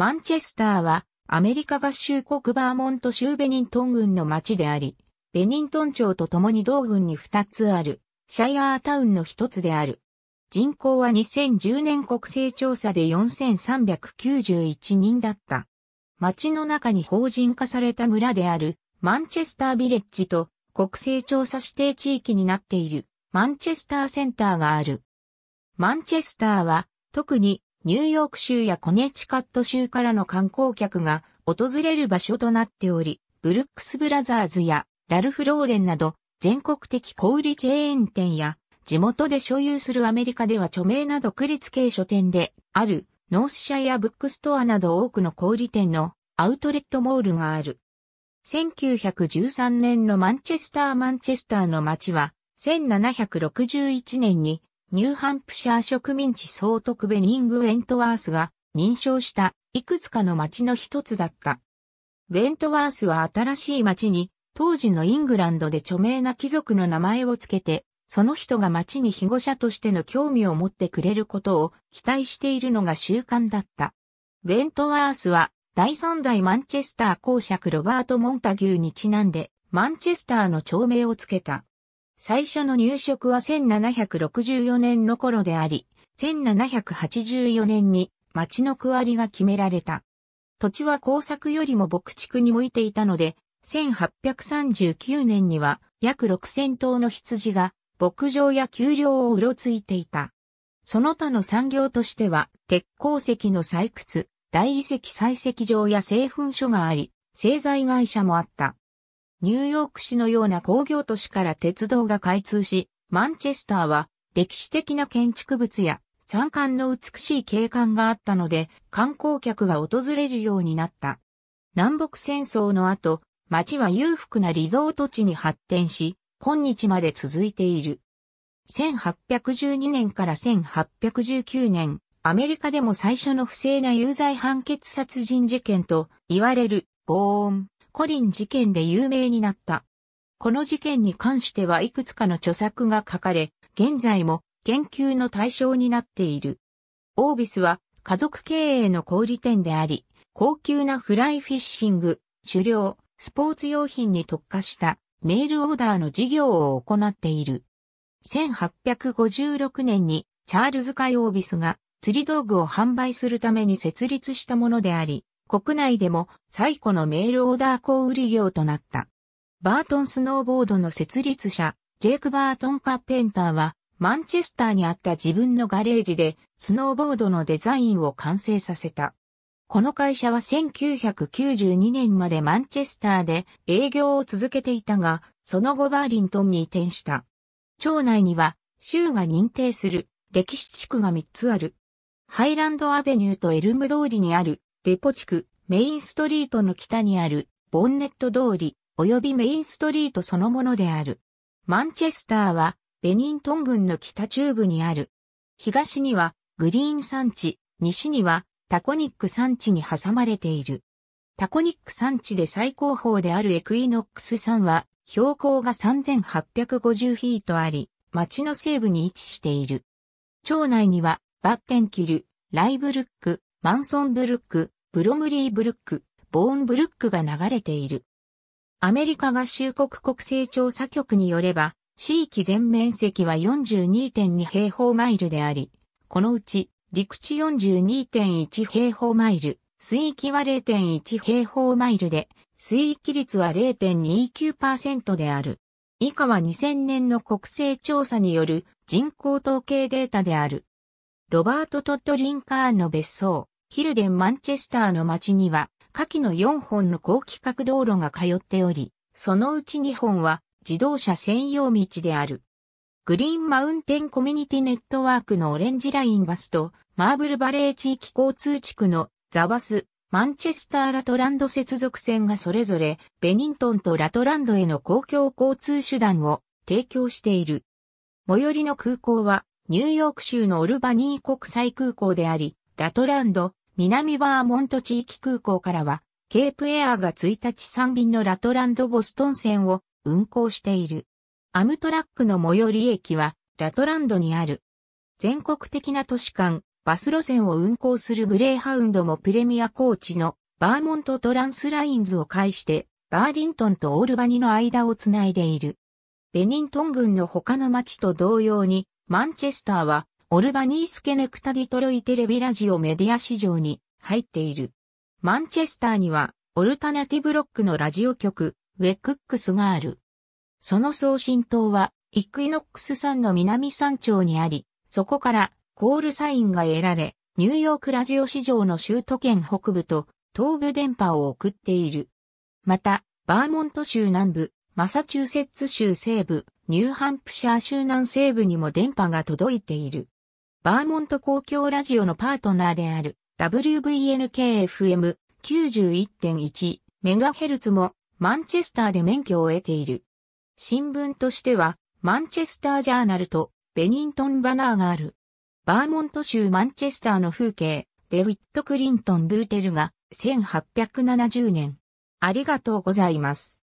マンチェスターはアメリカ合衆国バーモント州ベニントン郡の町であり、ベニントン町と共に同郡に2つある、シャイアータウンの1つである。人口は2010年国勢調査で4391人だった。町の中に法人化された村である、マンチェスタービレッジと国勢調査指定地域になっている、マンチェスターセンターがある。マンチェスターは、特にニューヨーク州やコネチカット州からの観光客が訪れる場所となっており、ブルックスブラザーズやラルフ・ローレンなど全国的小売チェーン店や地元で所有するアメリカでは著名な独立系書店であるノースシャイアブックストアなど多くの小売店のアウトレットモールがある。1913年のマンチェスター・マンチェスターの街は1761年にニューハンプシャー植民地総督ベニング・ウェントワースが認証したいくつかの町の一つだった。ウェントワースは新しい町に当時のイングランドで著名な貴族の名前をつけて、その人が町に被護者としての興味を持ってくれることを期待しているのが習慣だった。ウェントワースは第三代マンチェスター公爵ロバート・モンタギューにちなんでマンチェスターの町名をつけた。最初の入植は1764年の頃であり、1784年に町の区割りが決められた。土地は工作よりも牧畜に向いていたので、1839年には約6000頭の羊が牧場や丘陵をうろついていた。その他の産業としては、鉄鉱石の採掘、大理石採石場や製粉所があり、製材会社もあった。ニューヨーク市のような工業都市から鉄道が開通し、マンチェスターは歴史的な建築物や山間の美しい景観があったので観光客が訪れるようになった。南北戦争の後、町は裕福なリゾート地に発展し、今日まで続いている。1812年から1819年、アメリカでも最初の不正な有罪判決殺人事件と言われる、ボーン、コリン事件で有名になった。この事件に関してはいくつかの著作が書かれ、現在も研究の対象になっている。オービスは家族経営の小売店であり、高級なフライフィッシング、狩猟、スポーツ用品に特化したメールオーダーの事業を行っている。1856年にチャールズ・カイ・オービスが釣り道具を販売するために設立したものであり、国内でも最古のメールオーダー小売業となった。バートンスノーボードの設立者、ジェイク・バートン・カッペンターは、マンチェスターにあった自分のガレージで、スノーボードのデザインを完成させた。この会社は1992年までマンチェスターで営業を続けていたが、その後バーリントンに移転した。町内には、州が認定する歴史地区が3つある。ハイランドアベニューとエルム通りにあるデポ地区、メインストリートの北にある、ボンネット通り、及びメインストリートそのものである。マンチェスターは、ベニントン郡の北中部にある。東には、グリーン山地、西には、タコニック山地に挟まれている。タコニック山地で最高峰であるエクイノックス山は、標高が3850フィートあり、町の西部に位置している。町内には、バッテンキル、ライブルック、マンソンブルック、ブロムリーブルック、ボーンブルックが流れている。アメリカ合衆国国勢調査局によれば、地域全面積は42.2平方マイルであり、このうち陸地42.1平方マイル、水域は0.1平方マイルで、水域率は0.29%である。以下は2000年の国勢調査による人口統計データである。ロバート・トッド・リンカーンの別荘、ヒルデン・マンチェスターの町には、下記の4本の高規格道路が通っており、そのうち2本は自動車専用道である。グリーンマウンテンコミュニティネットワークのオレンジラインバスと、マーブルバレー地域交通地区のザバス、マンチェスター・ラトランド接続線がそれぞれ、ベニントンとラトランドへの公共交通手段を提供している。最寄りの空港は、ニューヨーク州のオルバニー国際空港であり、ラトランド、南バーモント地域空港からは、ケープエアーが1日3便のラトランドボストン線を運行している。アムトラックの最寄り駅は、ラトランドにある。全国的な都市間、バス路線を運行するグレーハウンドもプレミアコーチのバーモントトランスラインズを介して、バーリントンとオールバニの間をつないでいる。ベニントン郡の他の町と同様に、マンチェスターは、オルバニースケネクタディトロイテレビラジオメディア市場に入っている。マンチェスターには、オルタナティブロックのラジオ局、ウェクックスがある。その送信塔は、イクイノックス山の南山頂にあり、そこからコールサインが得られ、ニューヨークラジオ市場の州都圏北部と東部電波を送っている。また、バーモント州南部、マサチューセッツ州西部、ニューハンプシャー州南西部にも電波が届いている。バーモント公共ラジオのパートナーである WVNKFM91.1 メガヘルツもマンチェスターで免許を得ている。新聞としてはマンチェスタージャーナルとベニントンバナーがある。バーモント州マンチェスターの風景、デビット・クリントン・ブーテルが1870年。ありがとうございます。